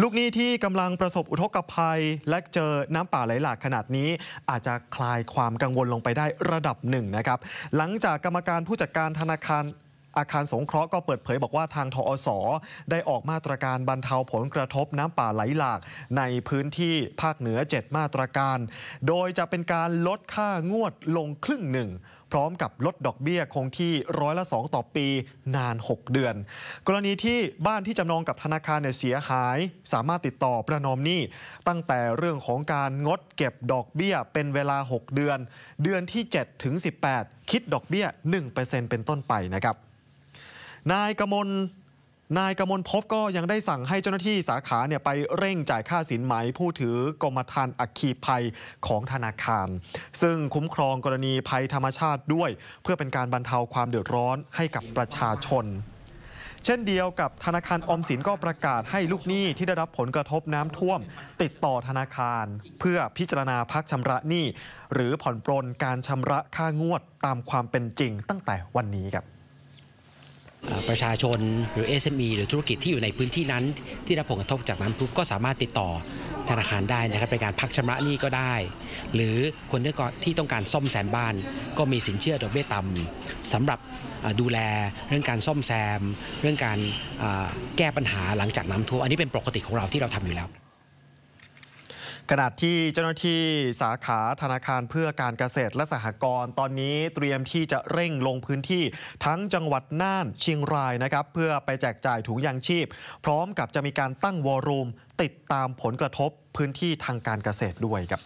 ลูกหนี้ที่กำลังประสบอุทกภัยและเจอน้ำป่าไหลหลากขนาดนี้ อาจจะคลายความกังวลลงไปได้ระดับหนึ่งนะครับ หลังจากกรรมการผู้จัดการธนาคารอาคารสงเคราะห์ก็เปิดเผยบอกว่าทางทอสอได้ออกมาตรการบรรเทาผลกระทบน้ำป่าไหลหลากในพื้นที่ภาคเหนือ 7 มาตรการ โดยจะเป็นการลดค่างวดลงครึ่งหนึ่งพร้อมกับลดดอกเบี้ยคงที่ร้อยละ 2 ต่อปีนาน 6 เดือน กรณีที่บ้านที่จำนองกับธนาคารเนี่ยเสียหาย สามารถติดต่อประนอมหนี้ ตั้งแต่เรื่องของการงดเก็บดอกเบี้ยเป็นเวลา 6 เดือน เดือนที่ 7 ถึง 18 คิดดอกเบี้ย 1%เป็นต้นไปนะครับ นายกมลนายกมลพบก็ยังได้สั่งให้เจ้าหน้าที่สาขาเนี่ย ไปเร่งจ่ายค่าสินไหมผู้ถือกรมธรรม์อัคคีภัยของธนาคาร ซึ่งคุ้มครองกรณีภัยธรรมชาติด้วย เพื่อเป็นการบรรเทาความเดือดร้อนให้กับประชาชน เช่นเดียวกับธนาคารออมสินก็ประกาศให้ลูกหนี้ ที่ได้รับผลกระทบน้ำท่วมติดต่อธนาคาร เพื่อพิจารณาพักชำระหนี้หรือผ่อนปลนการชำระค่างวดตามความเป็นจริงตั้งแต่วันนี้ครับประชาชนหรือ SME หรือธุรกิจที่อยู่ในพื้นที่นั้น ที่รับผลกระทบจากน้ำท่วมก็สามารถติดต่อธนาคารได้นะครับเป็นการพักชำระหนี้ก็ได้ หรือคนที่ต้องการซ่อมแซมบ้าน ก็มีสินเชื่อดอกเบี้ยต่ำ สำหรับดูแลเรื่องการซ่อมแซม เรื่องการแก้ปัญหาหลังจากน้ำท่วมอันนี้เป็นปกติของเราที่เราทำอยู่แล้วขณะที่เจ้าหน้าที่สาขาธนาคารเพื่อการเกษตรและสหกรณ์ตอนนี้เตรียมที่จะเร่งลงพื้นที่ทั้งจังหวัดน่านเชียงรายนะครับ เพื่อไปแจกจ่ายถุงยางชีพ พร้อมกับจะมีการตั้งวอรูมติดตามผลกระทบพื้นที่ทางการเกษตรด้วยครับ